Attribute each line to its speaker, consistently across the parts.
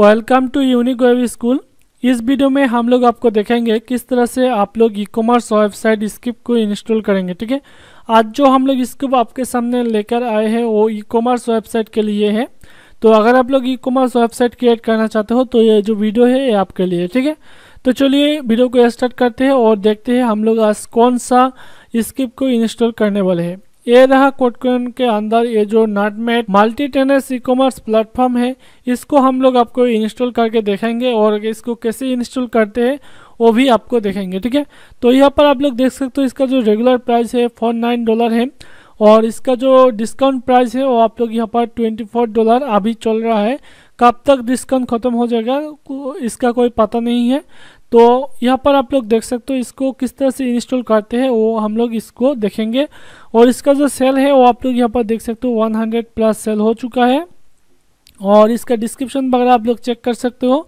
Speaker 1: welcome to unique web school इस video में हम लोग आपको देखेंगे किस तरह से आप लोग ई कॉमर्स वेबसाइट स्क्रिप्ट को इंस्टॉल करेंगे ठीक है आज जो हम लोग स्क्रिप्ट आपके सामने लेकर आए हैं वो ई कॉमर्स वेबसाइट के लिए है तो अगर आप लोग ई कॉमर्स वेबसाइट क्रिएट करना चाहते हो तो ये जो वीडियो है ये आपके लिए ठीक है तो चलिए वीडियो को स्टार्ट करते हैं और देखते हैं हम लोग आज कौन सा स्क्रिप्ट को इंस्टॉल करने वाले हैं ये रहा कोटकोइन के अंदर ये जो नटमेट multi tenants e commerce platform है इसको हम लोग आपको इंस्टॉल करके देखेंगे और इसको कैसे इंस्टॉल करते हैं वो भी आपको देखेंगे ठीक है तो यहाँ पर आप लोग देख सकते हो इसका जो रेगुलर प्राइस है फोर नाइन डॉलर है और इसका जो डिस्काउंट प्राइस है वो आप लोग यहाँ पर ट्वेंटी फोर डॉलर अभी चल रहा है कब तक डिस्काउंट ख़त्म हो जाएगा इसका कोई पता नहीं है तो यहाँ पर आप लोग देख सकते हो इसको किस तरह से इंस्टॉल करते हैं वो हम लोग इसको देखेंगे और इसका जो सेल है वो आप लोग यहाँ पर देख सकते हो 100 प्लस सेल हो चुका है और इसका डिस्क्रिप्शन वगैरह आप लोग चेक कर सकते हो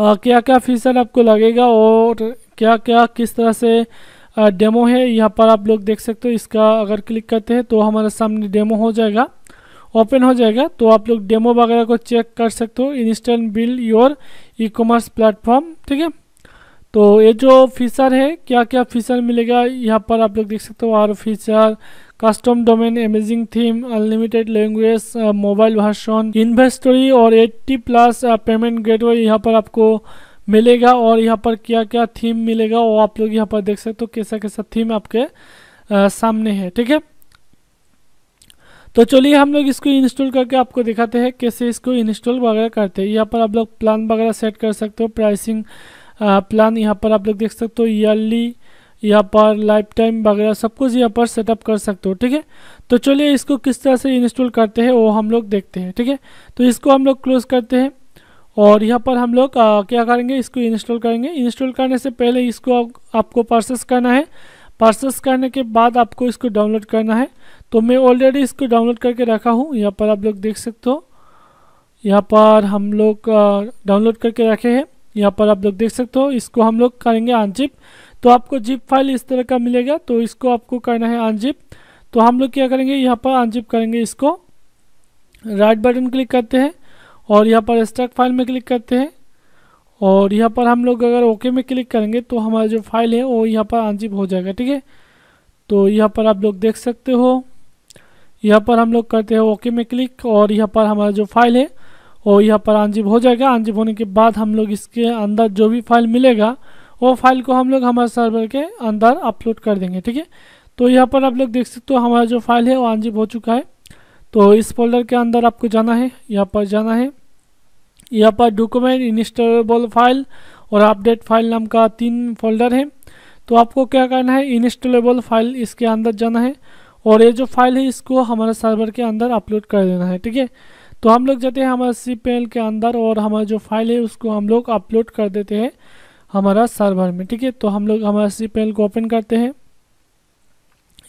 Speaker 1: आ, क्या क्या फीचर आपको लगेगा और क्या क्या किस तरह से डेमो है यहाँ पर आप लोग देख सकते हो इसका अगर क्लिक करते हैं तो हमारे सामने डेमो हो जाएगा ओपन हो जाएगा तो आप लोग डेमो वगैरह को चेक कर सकते हो instant build your e commerce platform ठीक है तो ये जो फीचर है क्या क्या फीचर मिलेगा यहाँ पर आप लोग देख सकते हो uh, और feature custom domain amazing theme unlimited language mobile भाषण इन्वेस्टरी और 80 प्लस पेमेंट गेटवे यहाँ पर आपको मिलेगा और यहाँ पर क्या क्या थीम मिलेगा वो आप लोग यहाँ पर देख सकते हो कैसा कैसा थीम आपके आ, uh, सामने है ठीक है तो चलिए हम लोग इसको इंस्टॉल करके आपको दिखाते हैं कैसे इसको इंस्टॉल वगैरह करते हैं यहाँ पर आप लोग प्लान वगैरह सेट कर सकते हो प्राइसिंग प्लान यहाँ पर आप लोग देख सकते हो ईयरली यहाँ पर लाइफ टाइम वगैरह सब कुछ यहाँ पर सेटअप कर सकते हो ठीक है तो चलिए इसको किस तरह से इंस्टॉल करते हैं वो हम लोग देखते हैं ठीक है तो इसको हम लोग क्लोज करते हैं और यहाँ पर हम लोग क्या करेंगे इसको इंस्टॉल करेंगे इंस्टॉल करने से पहले इसको आपको परसेस करना है परचेस करने के बाद आपको इसको डाउनलोड करना है तो मैं ऑलरेडी इसको डाउनलोड करके रखा हूँ यहाँ पर आप लोग देख सकते हो यहाँ पर हम लोग डाउनलोड करके रखे हैं यहाँ पर आप लोग देख सकते हो इसको हम लोग करेंगे अनजिप तो आपको जिप फाइल इस तरह का मिलेगा तो इसको आपको करना है अनजिप तो हम लोग क्या करेंगे यहाँ पर अनजिप करेंगे इसको राइट बटन क्लिक करते हैं और यहाँ पर स्टैक फाइल में क्लिक करते हैं और यहाँ पर हम लोग अगर ओके में क्लिक करेंगे तो हमारा जो फाइल है वो यहाँ पर अनजिप हो जाएगा ठीक है तो यहाँ पर आप लोग देख सकते हो यहाँ पर हम लोग करते हैं ओके में क्लिक और यहाँ पर हमारा जो फाइल है वो यहाँ पर अनजिप हो जाएगा अनजिप होने के बाद हम लोग इसके अंदर जो भी फाइल मिलेगा वो फाइल को हम लोग हमारे सर्वर के अंदर अपलोड कर देंगे ठीक है तो यहाँ पर आप लोग देख सकते हो हमारा जो फाइल है वो अनजिप हो चुका है तो इस फोल्डर के अंदर आपको जाना है यहाँ पर जाना है यहाँ पर डॉक्यूमेंट इंस्टॉलेबल फाइल और अपडेट फाइल नाम का तीन फोल्डर है तो आपको क्या करना है इंस्टॉलेबल फाइल इसके अंदर जाना है और ये जो फाइल है इसको हमारे सर्वर के अंदर अपलोड कर देना है ठीक है तो हम लोग जाते हैं हमारे सी के अंदर और हमारा जो फाइल है उसको हम लोग अपलोड कर देते हैं हमारा सर्वर में ठीक है तो हम लोग हमारा सी को ओपन करते हैं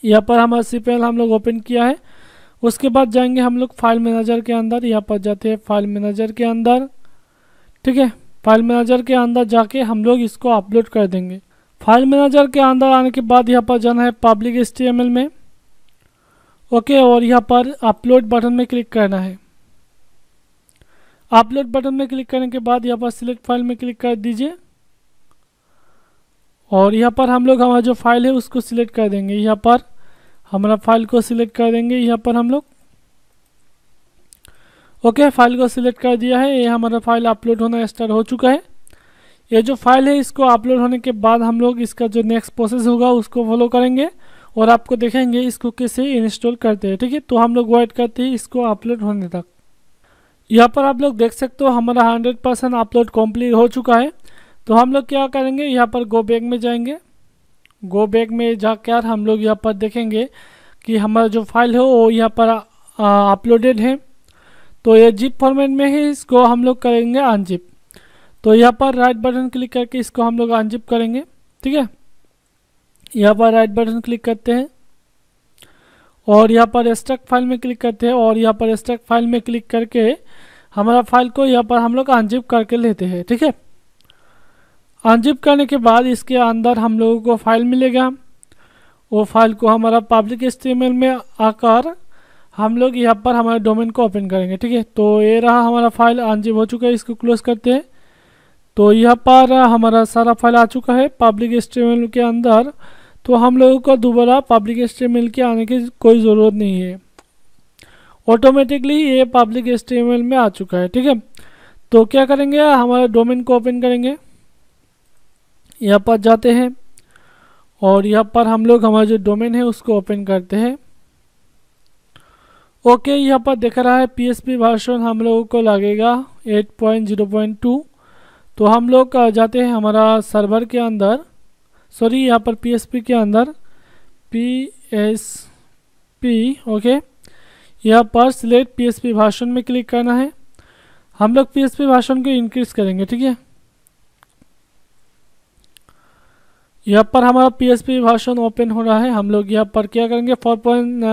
Speaker 1: यहाँ पर हमारा सी हम लोग ओपन किया है उसके बाद जाएंगे हम लोग फाइल मैनेजर के अंदर यहाँ पर जाते हैं फाइल मैनेजर के अंदर ठीक है फाइल मैनेजर के अंदर जाके हम लोग इसको अपलोड कर देंगे फाइल मैनेजर के अंदर आने के बाद यहाँ पर जाना है पब्लिक एस में ओके और यहाँ पर अपलोड बटन में क्लिक करना है अपलोड बटन में क्लिक करने के बाद यहाँ पर सिलेक्ट फाइल में क्लिक कर दीजिए और यहाँ पर हम लोग हमारा जो फाइल है उसको सिलेक्ट कर देंगे यहाँ पर हमारा फाइल को सिलेक्ट कर देंगे यहाँ पर हम लोग ओके okay, फाइल को सिलेक्ट कर दिया है ये हमारा फाइल अपलोड होना स्टार्ट हो चुका है ये जो फाइल है इसको अपलोड होने के बाद हम लोग इसका जो नेक्स्ट प्रोसेस होगा उसको फॉलो करेंगे और आपको देखेंगे इसको कैसे इंस्टॉल करते हैं ठीक है तो हम लोग वेट करते हैं इसको अपलोड होने तक यहाँ पर आप लोग देख सकते हो हमारा 100 परसेंट अपलोड कम्प्लीट हो चुका है तो हम लोग क्या करेंगे यहाँ पर गो बैग में जाएंगे गो बैक में जाकर हम लोग यहाँ पर देखेंगे कि हमारा जो फाइल है वो यहाँ पर अपलोडेड है तो ये जिप फॉर्मेट में ही इसको हम लोग करेंगे अनजिप तो यहाँ पर राइट बटन क्लिक करके इसको हम लोग अनजिप करेंगे ठीक है यहाँ पर राइट बटन क्लिक करते हैं और यहाँ पर स्टक फाइल में क्लिक करते हैं और यहाँ पर स्टक फाइल में क्लिक करके हमारा फाइल को यहाँ पर हम लोग अनजिप करके लेते हैं ठीक है अनजिप करने के बाद इसके अंदर हम लोगों को फाइल मिलेगा वो फाइल को हमारा पब्लिक इस्तेमाल में आकर हम लोग यहाँ पर हमारे डोमेन को ओपन करेंगे ठीक है तो ये रहा हमारा फाइल अनजिप हो चुका है इसको क्लोज करते हैं तो यहाँ पर हमारा सारा फाइल आ चुका है पब्लिक इस्तेमाल के अंदर तो हम लोगों को दोबारा पब्लिक एस्टेमेल के आने की कोई ज़रूरत नहीं है ऑटोमेटिकली ये पब्लिक एस्टेमेल में आ चुका है ठीक है तो क्या करेंगे हमारा डोमेन को ओपन करेंगे यहाँ पर जाते हैं और यहाँ पर हम लोग हमारा जो डोमेन है उसको ओपन करते हैं ओके यहाँ पर देख रहा है पीएसपी भाषण हम लोगों को लगेगा 8.0.2 तो हम लोग जाते हैं हमारा सर्वर के अंदर सॉरी यहाँ पर पीएसपी के अंदर पी एस पी ओके यहाँ पर सिलेक्ट पीएसपी भाषण में क्लिक करना है हम लोग पीएसपी भाषण को इंक्रीज़ करेंगे ठीक है यहाँ पर हमारा पी वर्षन ओपन हो रहा है हम लोग यहाँ पर क्या करेंगे four point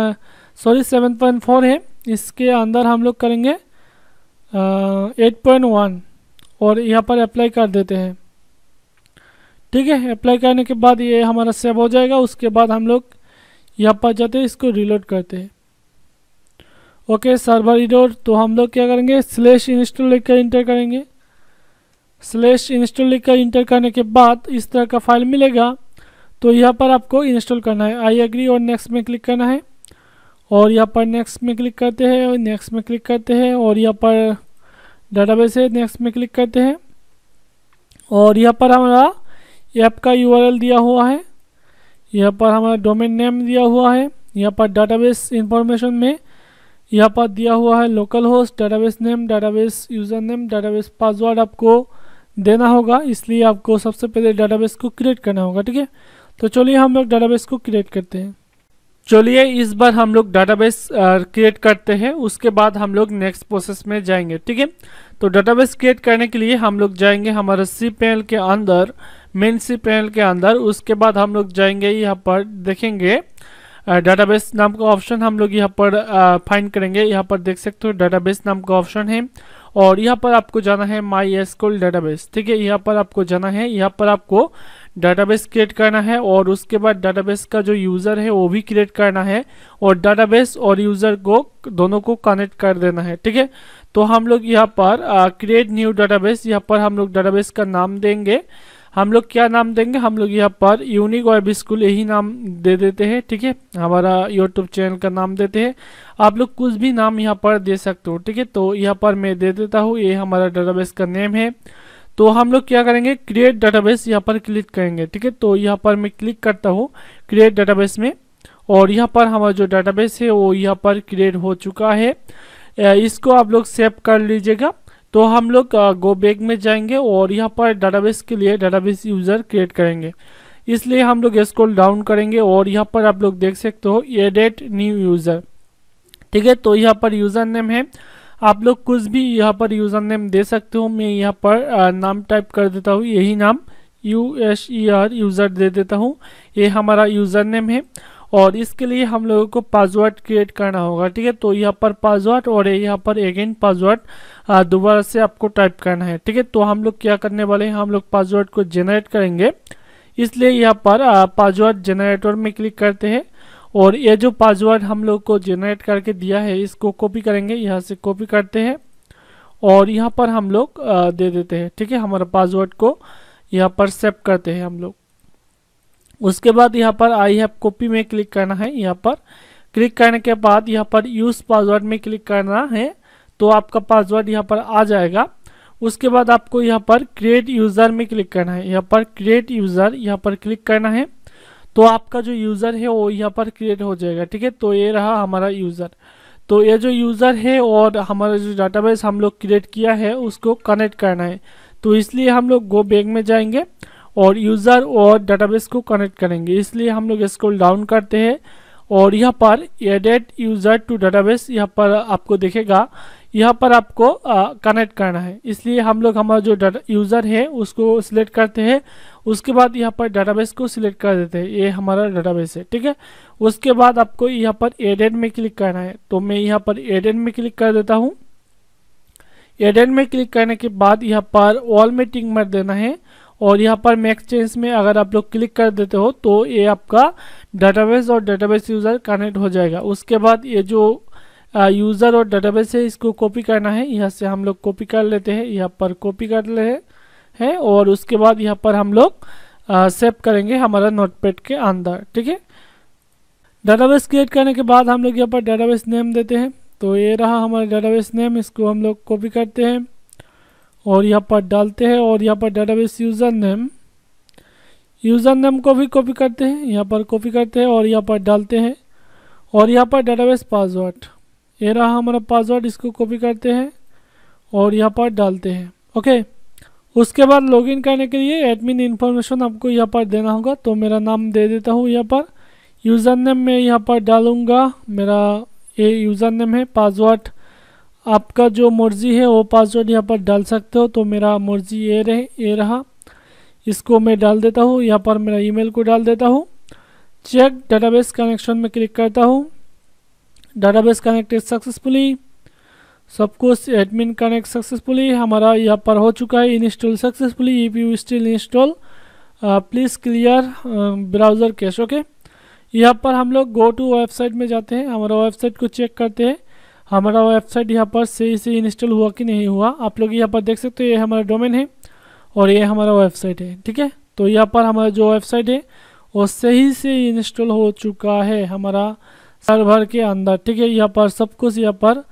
Speaker 1: sorry seven point four है इसके अंदर हम लोग करेंगे एट पॉइंट वन और यहाँ पर अप्लाई कर देते हैं ठीक है अप्लाई करने के बाद ये हमारा सेव हो जाएगा उसके बाद हम लोग यहाँ पर जाते हैं इसको रिलोड करते हैं ओके सर्वर इडोर तो हम लोग क्या करेंगे स्लेश इंस्टॉल लेकर इंटर करेंगे स्लेश इंस्टॉल लिखकर इंटर करने के बाद इस तरह का फाइल मिलेगा तो यहाँ पर आपको इंस्टॉल करना है आई एग्री और नेक्स्ट में क्लिक करना है और यहाँ पर नेक्स्ट में क्लिक करते हैं और नेक्स्ट में क्लिक करते हैं और यहाँ पर डाटाबेस है नेक्स्ट में क्लिक करते हैं और यहाँ पर हमारा ऐप का यूआरएल दिया हुआ है यहाँ पर हमारा डोमेन नेम दिया हुआ है यहाँ पर डाटाबेस इंफॉर्मेशन में यहाँ पर दिया हुआ है local host database name database user name database password आपको देना होगा इसलिए आपको सबसे पहले डाटाबेस को क्रिएट करना होगा ठीक है तो चलिए हम लोग डाटाबेस को क्रिएट करते हैं चलिए इस बार हम लोग डाटाबेस क्रिएट करते हैं उसके बाद हम लोग नेक्स्ट प्रोसेस में जाएंगे ठीक है तो डाटाबेस क्रिएट करने के लिए हम लोग जाएंगे हमारे सी पैनल के अंदर मेन सी पैनल के अंदर उसके बाद हम लोग जाएंगे यहाँ पर देखेंगे डाटाबेस नाम का ऑप्शन हम लोग यहाँ पर फाइंड करेंगे यहाँ पर देख सकते हो डाटाबेस नाम का ऑप्शन है और यहाँ पर आपको जाना है माई कोल डाटाबेस ठीक है यहाँ पर आपको जाना है यहाँ पर आपको डाटाबेस क्रिएट करना है और उसके बाद डाटाबेस का जो यूज़र है वो भी क्रिएट करना है और डाटाबेस और यूज़र को दोनों को कनेक्ट कर देना है ठीक है तो हम लोग यहाँ पर क्रिएट न्यू डाटाबेस यहाँ पर हम लोग डाटाबेस का नाम देंगे हम लोग क्या नाम देंगे हम लोग यहाँ पर यूनिक वेब स्कूल यही नाम दे देते हैं ठीक है हमारा यूट्यूब चैनल का नाम देते हैं आप लोग कुछ भी नाम यहाँ पर दे सकते हो ठीक है तो यहाँ पर मैं दे देता हूँ ये हमारा डाटाबेस का नेम है तो हम लोग क्या करेंगे क्रिएट डाटाबेस यहाँ पर क्लिक करेंगे ठीक है तो यहाँ पर मैं क्लिक करता हूँ क्रिएट डाटाबेस में और यहाँ पर हमारा जो डाटाबेस है वो यहाँ पर क्रिएट हो चुका है इसको आप लोग सेव कर लीजिएगा तो हम लोग गो बैक में जाएंगे और यहाँ पर डाटाबेस के लिए डाटाबेस यूज़र क्रिएट करेंगे इसलिए हम लोग स्क्रॉल डाउन करेंगे और यहाँ पर आप लोग देख सकते हो एडेट न्यू यूज़र ठीक है तो यहाँ पर यूज़र नेम है आप लोग कुछ भी यहाँ पर यूज़र नेम दे सकते हो मैं यहाँ पर नाम टाइप कर देता हूँ यही नाम U S E R user दे देता हूँ ये हमारा यूज़र नेम है और इसके लिए हम लोगों को पासवर्ड क्रिएट करना होगा ठीक है तो यहाँ पर पासवर्ड और यहाँ पर अगेन पासवर्ड दोबारा से आपको टाइप करना है ठीक है तो हम लोग क्या करने वाले हैं हम लोग पासवर्ड को जेनरेट करेंगे इसलिए यहाँ पर पासवर्ड जेनरेटर में क्लिक करते हैं और ये जो पासवर्ड हम लोग को जेनरेट करके दिया है इसको कॉपी करेंगे यहाँ से कॉपी करते हैं और यहाँ पर हम लोग दे देते हैं ठीक है हमारा पासवर्ड को यहाँ पर सेव करते हैं हम लोग उसके बाद यहाँ पर आई हैव कॉपी में क्लिक करना है यहाँ पर क्लिक करने के बाद यहाँ पर यूज़ पासवर्ड में क्लिक करना है तो आपका पासवर्ड यहाँ पर आ जाएगा उसके बाद आपको यहाँ पर क्रिएट यूज़र में क्लिक करना है यहाँ पर क्रिएट यूज़र यहाँ पर क्लिक करना है तो आपका जो यूज़र है वो यहाँ पर क्रिएट हो जाएगा ठीक है तो ये रहा हमारा यूज़र तो ये जो यूज़र है और हमारा जो डाटाबेस हम लोग क्रिएट किया है उसको कनेक्ट करना है तो इसलिए हम लोग गो बैग में जाएंगे और यूज़र और डाटाबेस को कनेक्ट करेंगे इसलिए हम लोग स्क्रॉल डाउन करते हैं और यहाँ पर एडेड यूज़र टू डाटाबेस यहाँ पर आपको देखेगा यहाँ पर आपको कनेक्ट करना है इसलिए हम लोग हमारा जो डाटा यूज़र है उसको सिलेक्ट करते हैं उसके बाद यहाँ पर डाटाबेस को सिलेक्ट कर देते हैं ये हमारा डाटाबेस है ठीक है उसके बाद आपको यहाँ पर एडेड में क्लिक करना है तो मैं यहाँ पर एडेड में क्लिक कर देता हूँ एडेड में क्लिक करने के बाद यहाँ पर ऑल में टिंग देना है और यहाँ पर मैक्स चेंज में अगर आप लोग क्लिक कर देते हो तो ये आपका डाटाबेस और डाटाबेस यूज़र कनेक्ट हो जाएगा उसके बाद ये जो यूज़र और डाटाबेस है इसको कॉपी करना है यहाँ से हम लोग कॉपी कर लेते हैं यहाँ पर कॉपी कर ले हैं और उसके बाद यहाँ पर हम लोग सेव करेंगे हमारा नोटपैड के अंदर ठीक है डाटाबेस क्रिएट करने के बाद हम लोग यहाँ पर डाटाबेस नेम देते हैं तो ये रहा हमारा डाटाबेस नेम इसको हम लोग कॉपी करते हैं और यहाँ पर डालते हैं और यहाँ पर database user name user name को भी कॉपी करते हैं यहाँ पर कॉपी करते हैं और यहाँ पर डालते हैं और यहाँ पर डाटाबेस पासवर्ड ये रहा हमारा पासवर्ड इसको कॉपी करते हैं और यहाँ पर डालते हैं ओके उसके बाद लॉगिन करने के लिए एडमिन इन्फॉर्मेशन आपको यहाँ पर देना होगा तो मेरा नाम दे देता हूँ यहाँ पर यूज़र नेम मैं यहाँ पर डालूँगा मेरा ये यूज़र नेम है पासवर्ड आपका जो मर्ज़ी है वो पासवर्ड यहाँ पर डाल सकते हो तो मेरा मर्ज़ी ये रहे ये रहा इसको मैं डाल देता हूँ यहाँ पर मेरा ईमेल को डाल देता हूँ चेक डाटाबेस कनेक्शन में क्लिक करता हूँ डाटाबेस कनेक्टेड सक्सेसफुली सब कुछ एडमिन कनेक्ट सक्सेसफुली हमारा यहाँ पर हो चुका है install successfully e you still install please clear browser cache okay यहाँ पर हम लोग गो टू वेबसाइट में जाते हैं हमारा वेबसाइट को चेक करते हैं हमारा वेबसाइट यहाँ पर सही से इंस्टॉल हुआ कि नहीं हुआ आप लोग यहाँ पर देख सकते हो ये हमारा डोमेन है और ये हमारा वेबसाइट है ठीक है तो यहाँ पर हमारा जो वेबसाइट है वो सही से इंस्टॉल हो चुका है हमारा सर्वर के अंदर ठीक है यहाँ पर सब कुछ यहाँ पर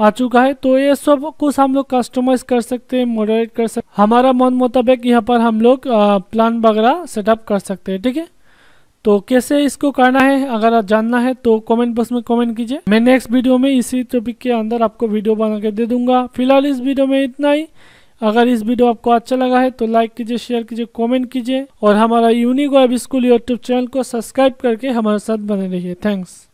Speaker 1: आ चुका है तो ये सब कुछ हम लोग कस्टमाइज कर सकते हैं मॉडरेट कर सकते हमारा मन मुताबिक यहाँ पर हम लोग प्लान वगैरह सेटअप कर सकते हैं ठीक है तो कैसे इसको करना है अगर आप जानना है तो कमेंट बॉक्स में कमेंट कीजिए मैं नेक्स्ट वीडियो में इसी टॉपिक के अंदर आपको वीडियो बना के दे दूंगा फिलहाल इस वीडियो में इतना ही अगर इस वीडियो आपको अच्छा लगा है तो लाइक कीजिए शेयर कीजिए कमेंट कीजिए और हमारा unique web school YouTube channel को सब्सक्राइब करके हमारे साथ बने रहिए थैंक्स